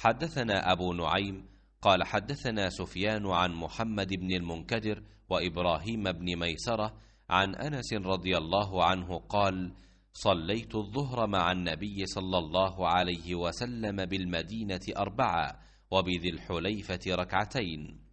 حدثنا أبو نعيم قال حدثنا سفيان عن محمد بن المنكدر وإبراهيم بن ميسرة عن أنس رضي الله عنه قال صليت الظهر مع النبي صلى الله عليه وسلم بالمدينة أربعة وبذي الحليفة ركعتين